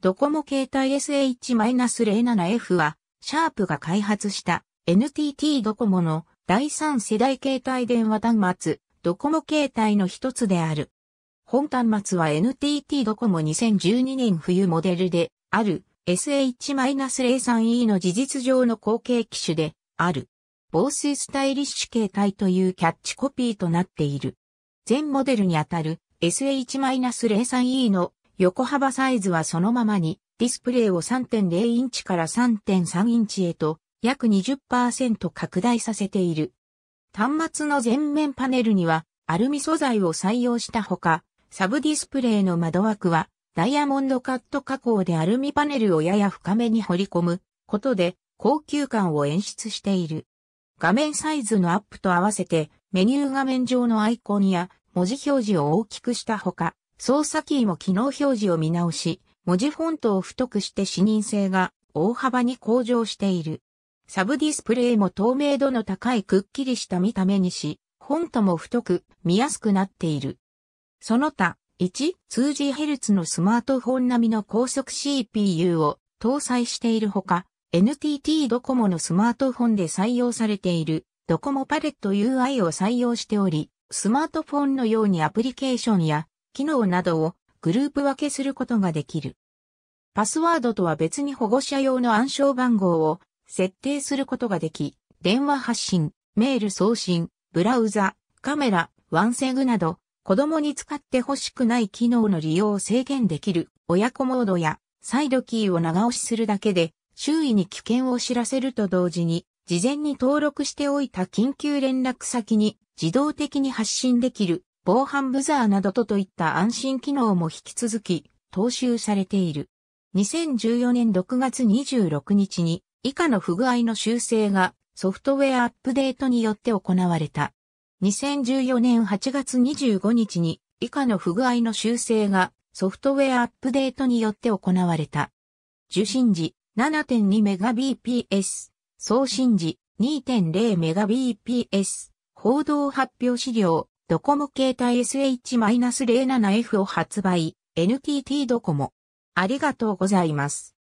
ドコモ携帯 SH-07F は、シャープが開発した NTT ドコモの第三世代携帯電話端末、ドコモ携帯の一つである。本端末は NTT ドコモ2012年冬モデルである SH-03E の事実上の後継機種である。防水スタイリッシュ携帯というキャッチコピーとなっている。全モデルにあたる SH-03E の横幅サイズはそのままに、ディスプレイを3.0インチから3.3インチへと約20%拡大させている。端末の前面パネルにはアルミ素材を採用したほか、サブディスプレイの窓枠はダイヤモンドカット加工でアルミパネルをやや深めに彫り込むことで高級感を演出している。画面サイズのアップと合わせてメニュー画面上のアイコンや文字表示を大きくしたほか、操作キーも機能表示を見直し、文字フォントを太くして視認性が大幅に向上している。サブディスプレイも透明度の高いくっきりした見た目にし、フォントも太く見やすくなっている。その他、1、2GHz のスマートフォン並みの高速 CPU を搭載しているほか、NTT ドコモのスマートフォンで採用されているドコモパレット UI を採用しており、スマートフォンのようにアプリケーションや機能などをグループ分けすることができる。パスワードとは別に保護者用の暗証番号を設定することができ、電話発信、メール送信、ブラウザ、カメラ、ワンセグなど、子供に使って欲しくない機能の利用を制限できる親子モードやサイドキーを長押しするだけで周囲に危険を知らせると同時に事前に登録しておいた緊急連絡先に自動的に発信できる防犯ブザーなどとといった安心機能も引き続き、踏襲されている。2014年6月26日に、以下の不具合の修正がソフトウェアアップデートによって行われた。2014年8月25日に以下の不具合の修正がソフトウェアアップデートによって行われた。受信時 7.2Mbps、送信時 2.0Mbps、報道発表資料ドコモ携帯 SH-07F を発売、NTT ドコモ。ありがとうございます。